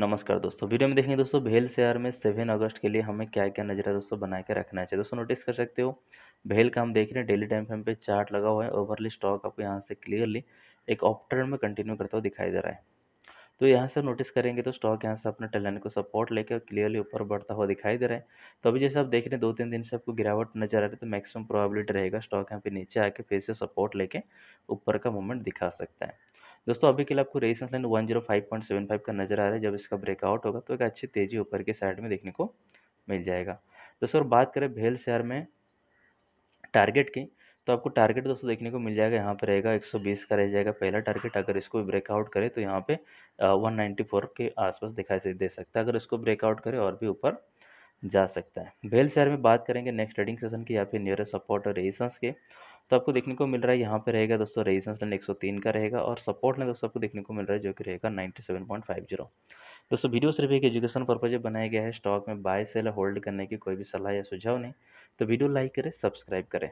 नमस्कार दोस्तों वीडियो में देखेंगे दोस्तों भेल शहर में सेवन अगस्त के लिए हमें क्या क्या नज़र है दोस्तों बना के रखना चाहिए दोस्तों नोटिस कर सकते हो भेल का हम देख रहे हैं डेली टाइम फ्रेम पे चार्ट लगा हुआ है ओवरली स्टॉक आपको यहाँ से क्लियरली एक ऑप्टर्न में कंटिन्यू करता हुआ दिखाई दे रहा है तो यहाँ से नोटिस करेंगे तो स्टॉक यहाँ से अपने टेलन को सपोर्ट लेकर क्लियरली ऊपर बढ़ता हुआ दिखाई दे रहा है तो अभी जैसे आप देख रहे हैं दो तीन दिन से आपको गिरावट नजर आ रही है तो मैक्सिमम प्रोबेबिलिटी रहेगा स्टॉक यहाँ पे नीचे आके फिर से सपोर्ट लेके ऊपर का मूवमेंट दिखा सकता है दोस्तों अभी के लिए आपको रेजिस्टेंस लाइन 105.75 का नजर आ रहा है जब इसका ब्रेकआउट होगा तो एक अच्छी तेजी ऊपर के साइड में देखने को मिल जाएगा दोस्तों और बात करें भेल शेयर में टारगेट की तो आपको टारगेट दोस्तों देखने को मिल जाएगा यहाँ पर रहेगा 120 का रह जाएगा पहला टारगेट अगर इसको ब्रेकआउट करे तो यहाँ पे 194 के आसपास दिखाई दे सकता है अगर इसको ब्रेकआउट करे और भी ऊपर जा सकता है भेल शेयर में बात करेंगे नेक्स्ट ट्रेडिंग सेशन की या फिर नियरेस्ट सपोर्ट और रेजिस्टेंस के तो आपको देखने को मिल रहा है यहाँ पे रहेगा दोस्तों रेजिस्टेंस लाइन 103 का रहेगा और सपोर्ट लाइन दोस्तों आपको देखने को मिल रहा है जो कि रहेगा 97.50 दोस्तों वीडियो सिर्फ एक एजुकेशन पर्पज बनाया गया है स्टॉक में बाय सेल होल्ड करने की कोई भी सलाह या सुझाव नहीं तो वीडियो लाइक करें सब्सक्राइब करें